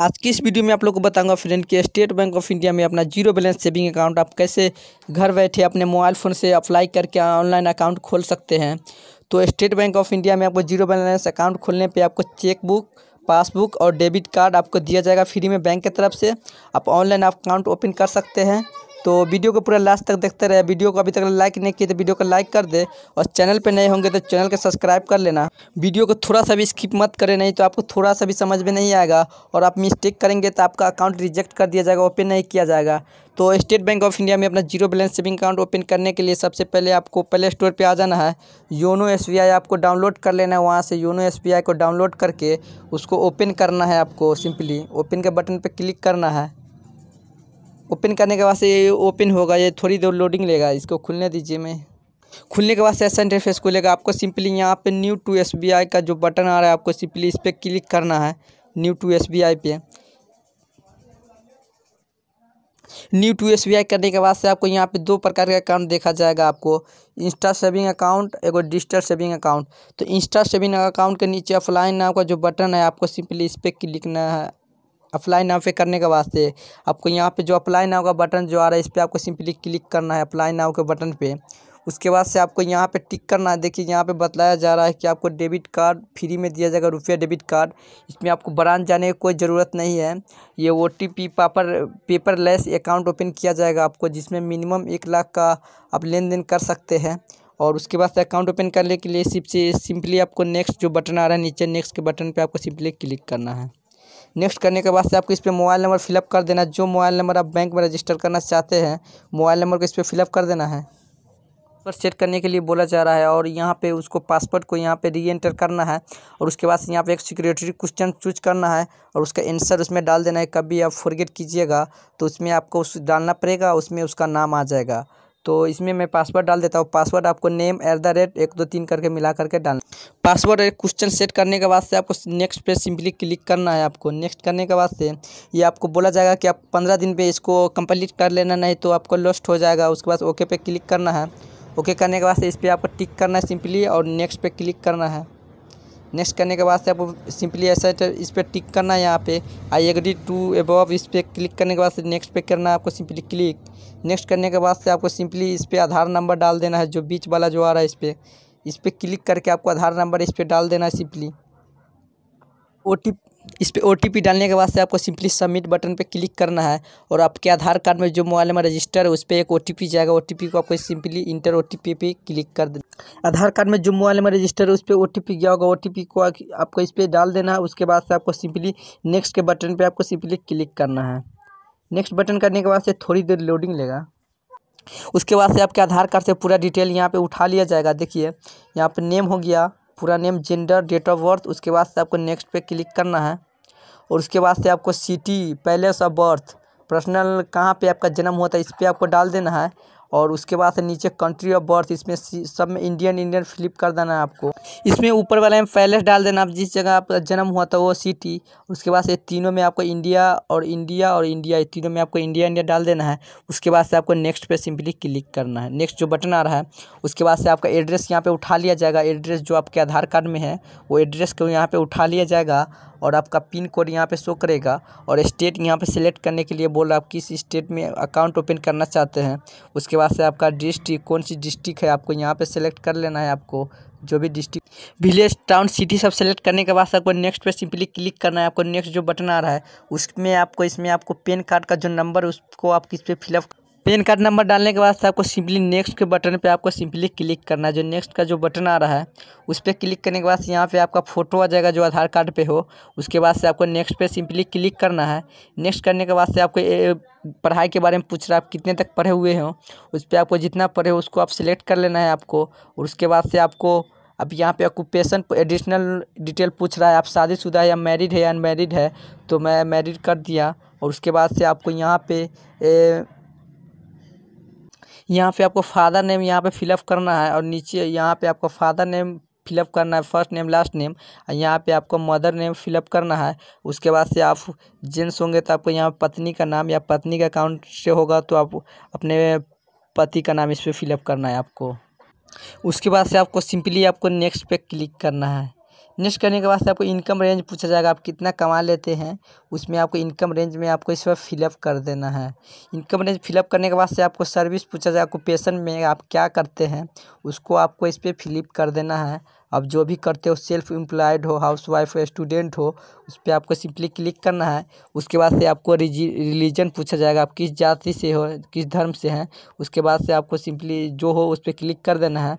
आज की इस वीडियो में आप लोग को बताऊंगा फ्रेंड कि स्टेट बैंक ऑफ इंडिया में अपना जीरो बैलेंस सेविंग अकाउंट आप कैसे घर बैठे अपने मोबाइल फ़ोन से अप्लाई करके ऑनलाइन अकाउंट खोल सकते हैं तो स्टेट बैंक ऑफ इंडिया में आपको जीरो बैलेंस अकाउंट खोलने पे आपको चेकबुक पासबुक और डेबिट कार्ड आपको दिया जाएगा फ्री में बैंक की तरफ से आप ऑनलाइन अकाउंट ओपन कर सकते हैं तो वीडियो को पूरा लास्ट तक देखते रहे वीडियो को अभी तक लाइक नहीं किए तो वीडियो को लाइक कर दे और चैनल पर नए होंगे तो चैनल को सब्सक्राइब कर लेना वीडियो को थोड़ा सा भी स्किप मत करें नहीं तो आपको थोड़ा सा भी समझ में नहीं आएगा और आप मिस्टेक करेंगे तो आपका अकाउंट रिजेक्ट कर दिया जाएगा ओपन नहीं किया जाएगा तो स्टेट बैंक ऑफ इंडिया में अपना zero balance saving account open करने के लिए सबसे पहले आपको प्ले स्टोर पर आ जाना है योनो एस आपको डाउनलोड कर लेना है वहाँ से योनो एस को डाउनलोड करके उसको ओपन करना है आपको सिंपली ओपन के बटन पर क्लिक करना है ओपन करने के बाद से ये ओपन होगा ये थोड़ी देर लोडिंग लेगा इसको खुलने दीजिए मैं खुलने के बाद से ऐसा इंटरफेस खुलेगा आपको सिंपली यहाँ पे न्यू टू एस का जो बटन आ रहा है आपको सिंपली इस पर क्लिक करना है न्यू टू एस पे न्यू टू एस करने के बाद से आपको यहाँ पे दो प्रकार का अकाउंट देखा जाएगा आपको इंस्टा सेविंग अकाउंट एगो डिजिटल सेविंग अकाउंट तो इंस्टा सेविंग अकाउंट के नीचे ऑफलाइन नाम का जो बटन है आपको सिंपली इस पर क्लिक ना है अप्लाई नाव पे करने के वास्ते आपको यहाँ पे जो अप्लाई नाव का बटन जो आ रहा है इस पर आपको सिंपली क्लिक करना है अप्लाई नाव के बटन पे उसके बाद से आपको यहाँ पे टिक करना है देखिए यहाँ पे बताया जा रहा है कि आपको डेबिट कार्ड फ्री में दिया जाएगा रुपया डेबिट कार्ड इसमें आपको ब्रांच जाने की कोई ज़रूरत नहीं है ये ओ टी पी पापर पेपर लेस अकाउंट ओपन किया जाएगा आपको जिसमें मिनिमम एक लाख का आप लेन देन कर सकते हैं और उसके बाद से अकाउंट ओपन करने के लिए सिर्फ सिंपली आपको नेक्स्ट जो बटन आ रहा है नीचे नेक्स्ट के बटन पर आपको सिंपली क्लिक करना है नेक्स्ट करने के बाद से आपको इस पर मोबाइल नंबर फिलअप कर देना जो मोबाइल नंबर आप बैंक में रजिस्टर करना चाहते हैं मोबाइल नंबर को इस पर फिलअप कर देना है पर चेक करने के लिए बोला जा रहा है और यहाँ पे उसको पासपोर्ट को यहाँ पे री एंटर करना है और उसके बाद यहाँ पे एक सिक्योरिटी क्वेश्चन चूज करना है और उसका आंसर उसमें डाल देना है कभी आप फॉरगेट कीजिएगा तो उसमें आपको उस डालना पड़ेगा उसमें उसका नाम आ जाएगा तो इसमें मैं पासवर्ड डाल देता हूँ पासवर्ड आपको नेम एट द रेट एक दो तीन करके मिला करके डालना पासवर्ड क्वेश्चन सेट करने के बाद से आपको नेक्स्ट पे सिंपली क्लिक करना है आपको नेक्स्ट करने के बाद से ये आपको बोला जाएगा कि आप पंद्रह दिन पे इसको कंप्लीट कर लेना नहीं तो आपको लॉस्ट हो जाएगा उसके बाद ओके पे क्लिक करना है ओके करने के बाद से इस पर आपको टिक करना है सिंपली और नेक्स्ट पर क्लिक करना है नेक्स्ट करने के बाद से आपको सिंपली ऐसा इस पर टिक करना है यहाँ पे आई एग्री टू एबव इस पर क्लिक करने के बाद से नेक्स्ट पे करना है आपको सिंपली क्लिक नेक्स्ट करने के बाद से आपको सिंपली इस पर आधार नंबर डाल देना है जो बीच वाला जो आ रहा है इस पर इस पर क्लिक करके आपको आधार नंबर इस पर डाल देना है सिंपली ओ टी इस पर ओ डालने के बाद से आपको सिंपली सबमिट बटन पर क्लिक करना है और आपके आधार कार्ड में जो मोबाइल नंबर रजिस्टर है उस पर एक ओ जाएगा ओ को आपको सिंपली इंटर ओ पे क्लिक कर देना आधार कार्ड में जो मोबाइल नंबर रजिस्टर है उस पर ओ गया होगा ओ को आपको इस पर डाल देना है उसके बाद से आपको सिंपली नेक्स्ट के बटन पर आपको सिंपली क्लिक करना है नेक्स्ट बटन करने के बाद से थोड़ी देर लोडिंग लेगा उसके बाद से आपके आधार कार्ड से पूरा डिटेल यहाँ पे उठा लिया जाएगा देखिए यहाँ पे नेम हो गया पूरा name gender date of birth उसके बाद से आपको नेक्स्ट पे क्लिक करना है और उसके बाद से आपको city place of birth personal कहाँ पे आपका जन्म हुआ था इस पर आपको डाल देना है और उसके बाद नीचे कंट्री ऑफ बर्थ इसमें सब में इंडियन इंडियन फ्लिप कर देना है आपको इसमें ऊपर वाले में पैलेस डाल देना आप जिस जगह आपका जन्म हुआ था वो सिटी उसके बाद ये तीनों में आपको इंडिया और इंडिया और इंडिया ये तीनों में आपको इंडिया इंडिया डाल देना है उसके बाद से आपको नेक्स्ट पे सिंपली क्लिक करना है नेक्स्ट जो बटन आ रहा है उसके बाद से आपका एड्रेस यहाँ पर उठा लिया जाएगा एड्रेस जो आपके आधार कार्ड में है वो एड्रेस को यहाँ पर उठा लिया जाएगा और आपका पिन कोड यहाँ पे शो करेगा और स्टेट यहाँ पे सिलेक्ट करने के लिए बोल रहा आप किस स्टेट में अकाउंट ओपन करना चाहते हैं उसके बाद से आपका डिस्ट्रिक्ट कौन सी डिस्ट्रिक्ट है आपको यहाँ पे सेलेक्ट कर लेना है आपको जो भी डिस्ट्रिक्ट विलेज टाउन सिटी सब सेलेक्ट करने के बाद आपको नेक्स्ट पे सिंपली क्लिक करना है आपको नेक्स्ट जो बटन आ रहा है उसमें आपको इसमें आपको पेन कार्ड का जो नंबर उसको आप किस पे फिलअप पेन कार्ड नंबर डालने के बाद आपको सिंपली नेक्स्ट के बटन पे आपको सिंपली क्लिक करना है जो नेक्स्ट का जो बटन आ रहा है उस पर क्लिक करने के बाद यहाँ पे आपका फोटो आ जाएगा जो आधार कार्ड पे हो उसके बाद से आपको नेक्स्ट पे सिंपली क्लिक करना है नेक्स्ट करने के बाद से आपको पढ़ाई के बारे में पूछ रहा है आप कितने तक पढ़े हुए हों उस पर आपको जितना पढ़े हो उसको आप सिलेक्ट कर लेना है आपको और उसके बाद से आपको अब यहाँ पे ऑक्यूपेशन एडिशनल डिटेल पूछ रहा है आप शादीशुदा या मैरिड है या अनमेरिड है तो मैं मैरिड कर दिया और उसके बाद से आपको यहाँ पे यहाँ पे आपको फादर नेम यहाँ पे फिलअप करना है और नीचे यहाँ पे आपको फादर नेम फिलअप करना है फर्स्ट नेम लास्ट नेम और यहाँ पे आपको मदर नेम फिलअप करना है उसके बाद से आप जेंट्स होंगे तो आपको यहाँ पत्नी का नाम या पत्नी का अकाउंट से होगा तो आप अपने पति का नाम इस पर फिलअप करना है आपको उसके बाद से आपको सिंपली आपको नेक्स्ट पे क्लिक करना है नेक्स्ट करने के बाद से आपको इनकम रेंज पूछा जाएगा आप कितना कमा लेते हैं उसमें आपको इनकम रेंज में आपको इस पर फिलअप कर देना है इनकम रेंज फिलअप करने के बाद से आपको सर्विस पूछा जाएगा ऑक्यूपेशन में आप क्या करते हैं उसको आपको इस पर फिलिप कर देना है आप जो भी करते हो सेल्फ एम्प्लॉयड हो हाउस वाइफ हो स्टूडेंट हो उस पर आपको सिंपली क्लिक करना है उसके बाद से आपको रिलीजन पूछा जाएगा आप किस जाति से हो किस धर्म से हैं उसके बाद से आपको सिंपली जो हो उस पर क्लिक कर देना है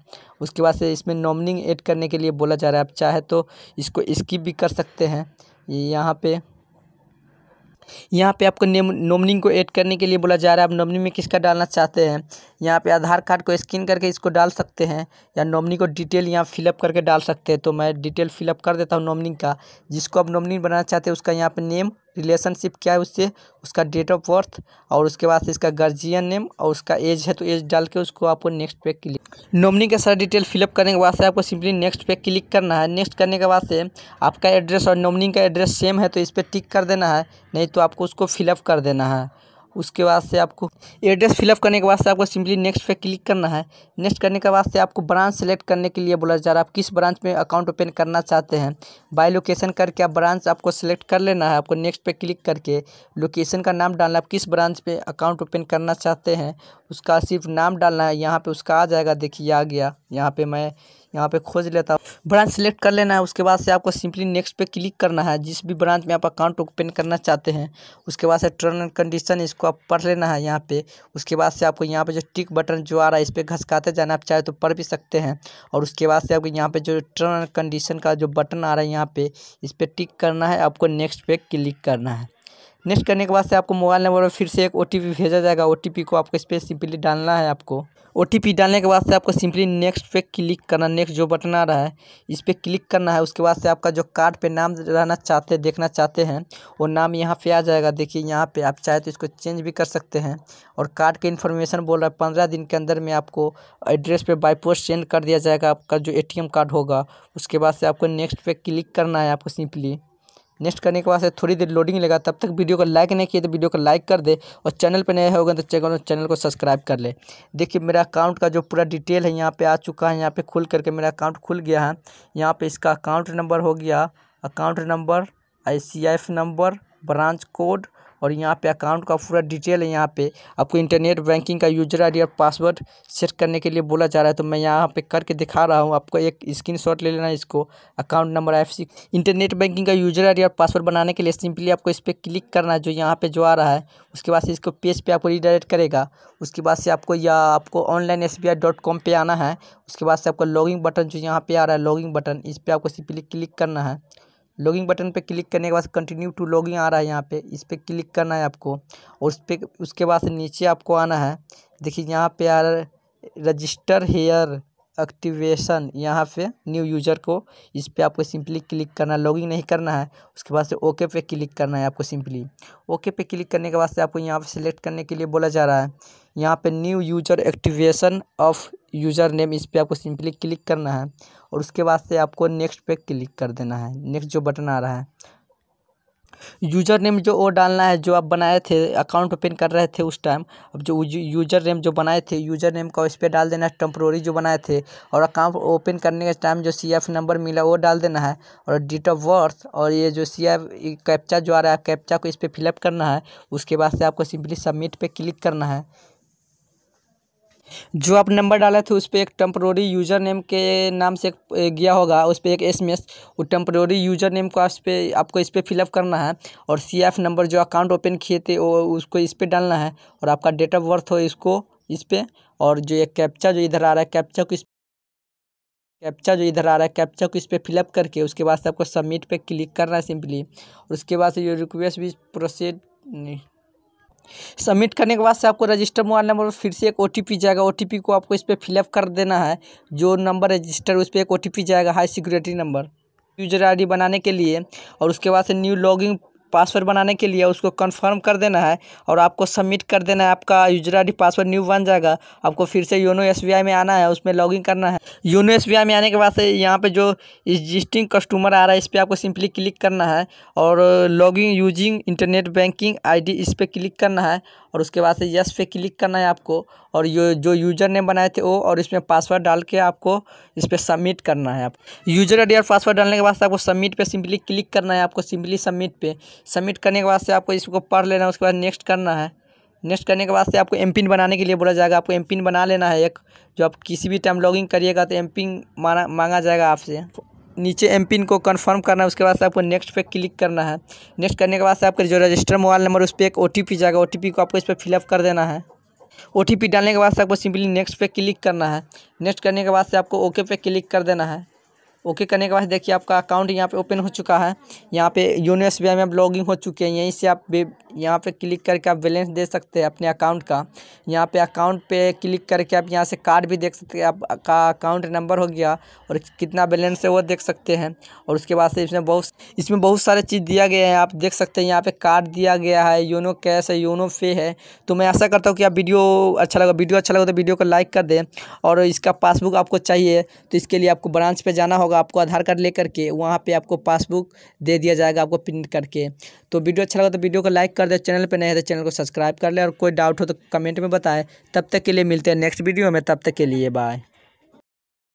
उसके बाद से इसमें नॉमिनिंग एड करने के लिए बोला जा रहा है आप चाहे तो इसको स्किप भी कर सकते हैं यहाँ पर यहाँ पे आपको नेम नॉमिनी को ऐड करने के लिए बोला जा रहा है आप नोमनी में किसका डालना चाहते हैं यहाँ पे आधार कार्ड को स्कैन करके इसको डाल सकते हैं या नॉमनी को डिटेल यहाँ फिलअप करके डाल सकते हैं तो मैं डिटेल फिलअप कर देता हूँ नॉमिनी का जिसको आप नॉमिनी बनाना चाहते हैं उसका यहाँ पर नेम रिलेशनशिप क्या है उससे उसका डेट ऑफ बर्थ और उसके बाद इसका गार्जियन नेम और उसका एज है तो एज डाल के उसको आपको नेक्स्ट पे क्लिक नॉमिनी का सारा डिटेल फिलअप करने के बाद से आपको सिंपली नेक्स्ट पे क्लिक करना है नेक्स्ट करने के बाद से आपका एड्रेस और नॉमिनी का एड्रेस सेम है तो इस पर टिक कर देना है नहीं तो आपको उसको फिलअप कर देना है उसके बाद से आपको एड्रेस फिलअप करने के बाद से आपको सिंपली नेक्स्ट पे क्लिक करना है नेक्स्ट करने के बाद से आपको ब्रांच सेलेक्ट करने के लिए बोला जा रहा है आप किस ब्रांच में अकाउंट ओपन करना चाहते हैं बाय लोकेशन करके आप ब्रांच आपको सेलेक्ट कर लेना है आपको नेक्स्ट पे क्लिक करके लोकेशन का नाम डालना आप किस ब्रांच पर अकाउंट ओपन करना चाहते हैं उसका सिर्फ नाम डालना है यहाँ पर उसका आ जाएगा देखिए आ गया यहाँ पर मैं यहाँ पे खोज लेता हूँ ब्रांच सेलेक्ट कर लेना है उसके बाद से आपको सिंपली नेक्स्ट पे क्लिक करना है जिस भी ब्रांच में आप अकाउंट ओपन करना चाहते हैं उसके बाद से टर्म एंड कंडीशन इसको आप पढ़ लेना है यहाँ पे उसके बाद से आपको यहाँ पे जो टिक बटन जो आ रहा है इस पर घसकाते जाना आप चाहे तो पढ़ भी सकते हैं और उसके बाद से आपको यहाँ पर जो टर्म एंड कंडीशन का जो बटन आ रहा है यहाँ पर इस पर टिक करना है आपको नेक्स्ट पे क्लिक करना है नेक्स्ट करने के बाद से आपको मोबाइल नंबर पर फिर से एक ओ भेजा जाएगा ओ को आपको इस पर सिंपली डालना है आपको ओ डालने के बाद से आपको सिंपली नेक्स्ट पे क्लिक करना नेक्स्ट जो बटन आ रहा है इस पर क्लिक करना है उसके बाद से आपका जो कार्ड पे नाम रहना चाहते देखना चाहते हैं वो नाम यहाँ पे आ जाएगा देखिए यहाँ पे आप चाहे तो इसको चेंज भी कर सकते हैं और कार्ड के इन्फॉर्मेशन बोल रहा है पंद्रह दिन के अंदर में आपको एड्रेस पर बाई पोस्ट सेंड कर दिया जाएगा आपका जो ए कार्ड होगा उसके बाद से आपको नेक्स्ट पे क्लिक करना है आपको सिंपली नेक्स्ट करने के बाद से थोड़ी देर लोडिंग लगा तब तक वीडियो को लाइक नहीं किए तो वीडियो को लाइक कर दे और चैनल पर नया होगा तो चैनल चैनल को सब्सक्राइब कर ले देखिए मेरा अकाउंट का जो पूरा डिटेल है यहाँ पे आ चुका है यहाँ पे खुल करके मेरा अकाउंट खुल गया है यहाँ पे इसका अकाउंट नंबर हो गया account number I number branch code और यहाँ पे अकाउंट का पूरा डिटेल है यहाँ पे आपको इंटरनेट बैंकिंग का यूजर आई और पासवर्ड सेट करने के लिए बोला जा रहा है तो मैं यहाँ पे करके दिखा रहा हूँ आपको एक स्क्रीन शॉट ले लेना इसको account number F internet banking का यूजर आई और पासवर्ड बनाने के लिए सिंपली आपको इस पर क्लिक करना है जो यहाँ पर जो आ रहा है उसके बाद से इसको पेज पर पे आपको रिडायरेक्ट करेगा उसके बाद से आपको या आपको ऑनलाइन एस पे आना है उसके बाद से आपको लॉगिंग बटन जो यहाँ पर आ रहा है लॉगिंग बटन इस पर आपको सिंपली क्लिक करना है लॉगिंग बटन पे क्लिक करने के बाद कंटिन्यू टू लॉगिंग आ रहा है यहाँ पे इस पर क्लिक करना है आपको और उस पर उसके बाद से नीचे आपको आना है देखिए यहाँ पे आ रहा है रजिस्टर हेयर एक्टिवेशन यहाँ पे न्यू यूजर को इस पर आपको सिंपली क्लिक करना है लॉगिंग नहीं करना है उसके बाद से ओके पे क्लिक करना है आपको सिंपली ओके पे क्लिक करने के बाद से आपको यहाँ पे सिलेक्ट करने के लिए बोला जा रहा है यहाँ पे new user activation of user name इस पर आपको सिंपली क्लिक करना है और उसके बाद से आपको नेक्स्ट पे क्लिक कर देना है नेक्स्ट जो बटन आ रहा है यूजर नेम जो वो डालना है जो आप बनाए थे अकाउंट ओपन कर रहे थे उस टाइम अब जो यूजर नेम जो बनाए थे यूजर नेम का इस पर डाल देना है टेम्प्रोरी जो बनाए थे और अकाउंट ओपन करने के टाइम जो सी एफ नंबर मिला वो डाल देना है और डेट ऑफ बर्थ और ये जो सी एफ कैप्चा जो आ रहा है कैप्चा को इस पर फिलअप करना है उसके बाद से आपको सिंपली सबमिट पर क्लिक करना है जो आप नंबर डाले थे उस पर एक टेम्प्रोरी यूज़र नेम के नाम से एक गया होगा उस पर एक एस एम वो टेम्प्रोरी यूज़र नेम को आप आपको इस पर फिलअप करना है और सी एफ नंबर जो अकाउंट ओपन किए थे वो उसको इस पर डालना है और आपका डेट ऑफ बर्थ हो इसको इस पर और जो एक कैप्चा जो इधर आ रहा है कैप्चा को इस कैप्चा जो इधर आ रहा है कैप्चा को इस पर फिलअप करके उसके बाद से आपको सबमिट पर क्लिक करना है सिंपली और उसके बाद से ये रिक्वेस्ट भी प्रोसीड नहीं सबमिट करने के बाद से आपको रजिस्टर मोबाइल नंबर पर फिर से एक ओ जाएगा ओ को आपको इस पर फिलअप कर देना है जो नंबर रजिस्टर उस पर एक ओ जाएगा high security number user ID बनाने के लिए और उसके बाद से न्यू लॉगिंग पासवर्ड बनाने के लिए उसको कन्फर्म कर देना है और आपको सबमिट कर देना है आपका user I D password new बन जाएगा आपको फिर से योनो एस में आना है उसमें लॉगिन करना है योनो एस में आने के बाद से यहाँ पर जो एग्जिस्टिंग कस्टमर आ रहा है इस पर आपको सिंपली क्लिक करना है और login using internet banking D इस पर क्लिक करना है और उसके बाद से यस पे क्लिक करना है आपको और यो जो यूज़र नेम बनाए थे वो और इसमें पासवर्ड डाल के आपको इस पर सबमिट करना है आप यूजर आई और पासवर्ड डालने के बाद आपको सबमिट पे सिंपली क्लिक करना है आपको सिंपली सबमिट पे सबमिट करने के बाद से आपको इसको पढ़ लेना है उसके बाद नेक्स्ट करना है नेक्स्ट करने के बाद से आपको एम पिन बनाने के लिए बोला जाएगा आपको एम पिन बना लेना है एक जो आप किसी भी टाइम लॉगिंग करिएगा तो एम पिन माना मांगा जाएगा आपसे नीचे एम पिन को कन्फर्म करना है उसके बाद से आपको नेक्स्ट पे क्लिक करना है नेक्स्ट करने के बाद से आपका जो रजिस्टर मोबाइल नंबर उस पर एक ओ जाएगा ओ को आपको इस पर फिलअप कर देना है ओ डालने के बाद से आपको सिंपली नेक्स्ट पे क्लिक करना है नेक्स्ट करने के बाद से आपको ओके पे क्लिक कर देना है ओके करने के बाद देखिए आपका अकाउंट यहाँ पे ओपन हो चुका है यहाँ पे यूनो एस में आप लॉगिंग हो चुके हैं यहीं से आप यहाँ पे क्लिक करके आप बैलेंस दे सकते हैं अपने अकाउंट का यहाँ पे अकाउंट पे क्लिक करके आप यहाँ से कार्ड भी देख सकते हैं आप का अकाउंट नंबर हो गया और कितना बैलेंस है वो देख सकते हैं और उसके बाद से इसमें बहुत इसमें बहुत सारे चीज़ दिया गया है आप देख सकते हैं यहाँ पर कार्ड दिया गया है योनो कैश है योनो पे है तो मैं ऐसा करता हूँ कि आप वीडियो अच्छा लगा वीडियो अच्छा लगा तो वीडियो को लाइक कर दें और इसका पासबुक आपको चाहिए तो इसके लिए आपको ब्रांच पर जाना होगा आपको आधार कार्ड लेकर के वहाँ पर आपको पासबुक दे दिया जाएगा आपको प्रिंट करके तो वीडियो अच्छा लगा तो वीडियो को लाइक कर कर दे चैनल पर नए हैं तो चैनल को सब्सक्राइब कर ले और कोई डाउट हो तो कमेंट में बताएं तब तक के लिए मिलते हैं नेक्स्ट वीडियो में तब तक के लिए बाय